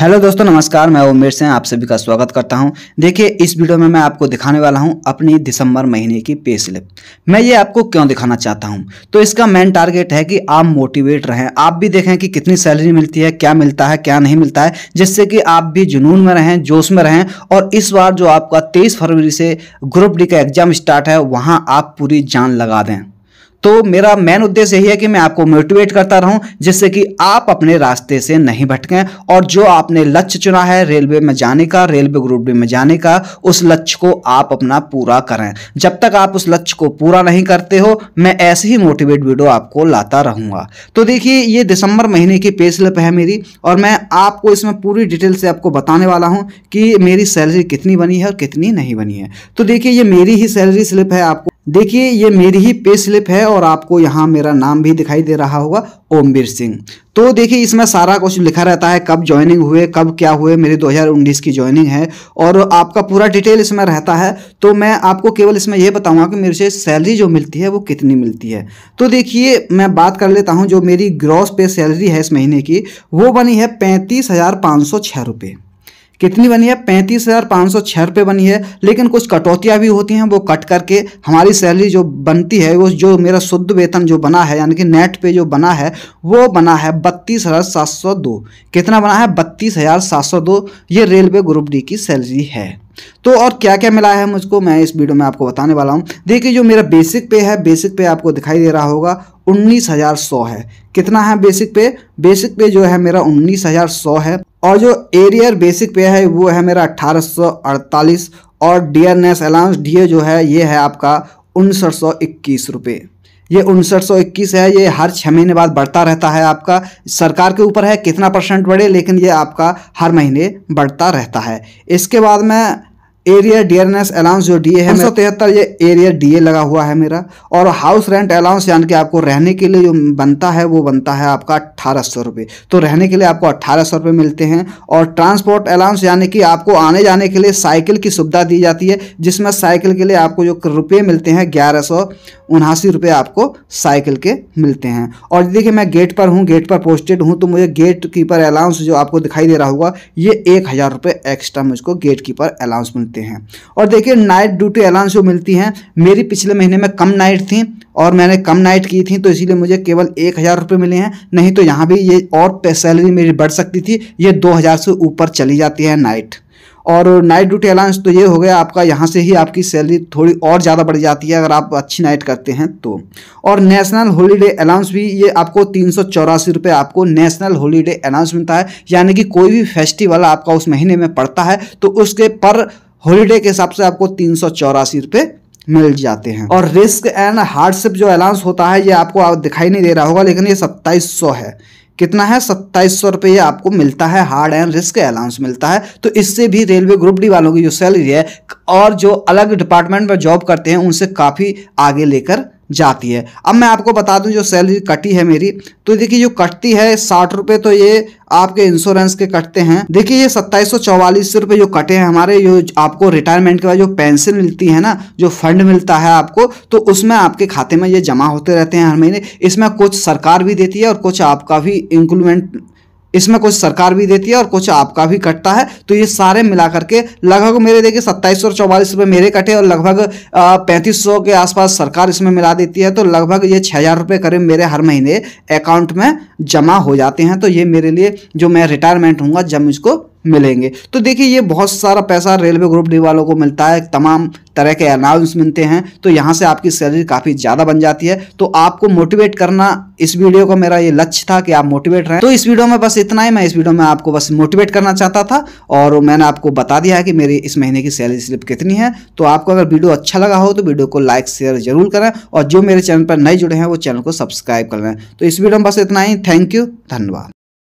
hello दोस्तों नमस्कार मैं उमेर से आप सभी का स्वागत करता हूं देखिए इस वीडियो में मैं आपको दिखाने वाला हूं अपनी दिसंबर महीने की पे स्लिप मैं ये आपको क्यों दिखाना चाहता हूं तो इसका मेन टारगेट है कि आप मोटिवेट रहें आप भी देखें कि कितनी सैलरी मिलती है क्या मिलता है क्या नहीं मिलता है जिससे कि आप भी जुनून में रहें जोश में रहें और इस बार जो आपका तेईस फरवरी से ग्रुप डी का एग्जाम स्टार्ट है वहाँ आप पूरी जान लगा दें तो मेरा मेन उद्देश्य यही है कि मैं आपको मोटिवेट करता रहूं जिससे कि आप अपने रास्ते से नहीं भटकें और जो आपने लक्ष्य चुना है रेलवे में जाने का रेलवे ग्रुप में जाने का उस लक्ष्य को आप अपना पूरा करें जब तक आप उस लक्ष्य को पूरा नहीं करते हो मैं ऐसे ही मोटिवेट वीडियो आपको लाता रहूंगा तो देखिए ये दिसंबर महीने की पे स्लिप है मेरी और मैं आपको इसमें पूरी डिटेल से आपको बताने वाला हूँ कि मेरी सैलरी कितनी बनी है और कितनी नहीं बनी है तो देखिए ये मेरी ही सैलरी स्लिप है आपको देखिए ये मेरी ही पे स्लिप है और आपको यहाँ मेरा नाम भी दिखाई दे रहा होगा ओमवीर सिंह तो देखिए इसमें सारा कुछ लिखा रहता है कब ज्वाइनिंग हुए कब क्या हुए मेरी 2019 की ज्वाइनिंग है और आपका पूरा डिटेल इसमें रहता है तो मैं आपको केवल इसमें यह बताऊंगा कि मेरे से सैलरी जो मिलती है वो कितनी मिलती है तो देखिए मैं बात कर लेता हूँ जो मेरी ग्रॉस पे सैलरी है इस महीने की वो बनी है पैंतीस हज़ार पाँच सौ छः रुपये कितनी बनी है पैंतीस हज़ार पाँच सौ छः रुपये बनी है लेकिन कुछ कटौतियाँ भी होती हैं वो कट करके हमारी सैलरी जो बनती है वो जो मेरा शुद्ध वेतन जो बना है यानी कि नेट पे जो बना है वो बना है बत्तीस हज़ार सात सौ दो कितना बना है बत्तीस हज़ार सात सौ दो ये रेलवे ग्रुप डी की सैलरी है तो और क्या क्या मिला है मुझको मैं इस वीडियो में आपको बताने वाला हूँ देखिए जो मेरा बेसिक पे है बेसिक पे आपको दिखाई दे रहा होगा उन्नीस हज़ार सौ है कितना है बेसिक पे बेसिक पे जो है मेरा उन्नीस हज़ार सौ है और जो एरियर बेसिक पे है वो है मेरा अट्ठारह सौ अड़तालीस और अलाउंस डीए जो है ये है आपका उनसठ सौ इक्कीस रुपये ये उनसठ सौ इक्कीस है ये हर छः महीने बाद बढ़ता रहता है आपका सरकार के ऊपर है कितना परसेंट बढ़े लेकिन ये आपका हर महीने बढ़ता रहता है इसके बाद में एरिया डीयरनेस अलाउंस जो डीए है सौ तिहत्तर ये एरिया डीए लगा हुआ है मेरा और हाउस रेंट अलाउंस यानी कि आपको रहने के लिए जो बनता है वो बनता है आपका अट्ठारह सौ रुपये तो रहने के लिए आपको अट्ठारह सौ रुपये मिलते हैं और ट्रांसपोर्ट अलाउंस यानी कि आपको आने जाने के लिए साइकिल की सुविधा दी जाती है जिसमें साइकिल के लिए आपको जो रुपये मिलते हैं ग्यारह सौ उनासी रुपये आपको साइकिल के मिलते हैं और देखिए मैं गेट पर हूँ गेट पर पोस्टेड हूँ तो मुझे गेट कीपर अलाउंस जो आपको दिखाई दे रहा होगा ये एक हज़ार रुपये एक्स्ट्रा मुझको गेट कीपर अलाउंस मिलते हैं और देखिए नाइट ड्यूटी अलाउंस जो मिलती हैं मेरी पिछले महीने में कम नाइट थी और मैंने कम नाइट की थी तो इसीलिए मुझे केवल एक हज़ार रुपये मिले हैं नहीं तो यहाँ भी ये और सैलरी मेरी बढ़ सकती थी ये दो हज़ार से ऊपर चली जाती है नाइट और नाइट ड्यूटी अलाउंस तो ये हो गया आपका यहाँ से ही आपकी सैलरी थोड़ी और ज़्यादा बढ़ जाती है अगर आप अच्छी नाइट करते हैं तो और नेशनल हॉलीडे अलाउंस भी ये आपको तीन सौ चौरासी रुपये आपको नेशनल हॉलीडे अलाउंस मिलता है यानी कि कोई भी फेस्टिवल आपका उस महीने में पड़ता है तो उसके पर हॉलीडे के हिसाब से आपको तीन सौ चौरासी रुपये मिल जाते हैं और रिस्क एंड हार्डशिप जो अलाउंस होता है ये आपको आप दिखाई नहीं दे रहा होगा लेकिन ये सत्ताईस सौ है कितना है सत्ताईस सौ रुपये आपको मिलता है हार्ड एंड रिस्क अलाउंस मिलता है तो इससे भी रेलवे ग्रुप डी वालों की जो सैलरी है और जो अलग डिपार्टमेंट में जॉब करते हैं उनसे काफ़ी आगे लेकर जाती है अब मैं आपको बता दूं जो सैलरी कटी है मेरी तो देखिए जो कटती है साठ रुपये तो ये आपके इंश्योरेंस के कटते हैं देखिए ये सत्ताईस सौ चौवालीस रुपये जो कटे हैं हमारे जो आपको रिटायरमेंट के बाद जो पेंशन मिलती है ना जो फंड मिलता है आपको तो उसमें आपके खाते में ये जमा होते रहते हैं हर महीने इसमें कुछ सरकार भी देती है और कुछ आपका भी इंक्लूमेंट इसमें कुछ सरकार भी देती है और कुछ आपका भी कटता है तो ये सारे मिला करके लगभग मेरे देखिए सत्ताईस सौ चौवालीस रुपये मेरे कटे और लगभग पैंतीस सौ के आसपास सरकार इसमें मिला देती है तो लगभग ये छः हज़ार रुपये करीब मेरे हर महीने अकाउंट में जमा हो जाते हैं तो ये मेरे लिए जो मैं रिटायरमेंट हूँ जब मुझको मिलेंगे तो देखिए ये बहुत सारा पैसा रेलवे ग्रुप डी वालों को मिलता है तमाम तरह के अनाउंस मिलते हैं तो यहाँ से आपकी सैलरी काफ़ी ज़्यादा बन जाती है तो आपको मोटिवेट करना इस वीडियो का मेरा ये लक्ष्य था कि आप मोटिवेट रहें तो इस वीडियो में बस इतना ही मैं इस वीडियो में आपको बस मोटिवेट करना चाहता था और मैंने आपको बता दिया है कि मेरी इस महीने की सैलरी स्लिप कितनी है तो आपको अगर वीडियो अच्छा लगा हो तो वीडियो को लाइक शेयर जरूर करें और जो मेरे चैनल पर नए जुड़े हैं वो चैनल को सब्सक्राइब कर लें तो इस वीडियो में बस इतना ही थैंक यू धन्यवाद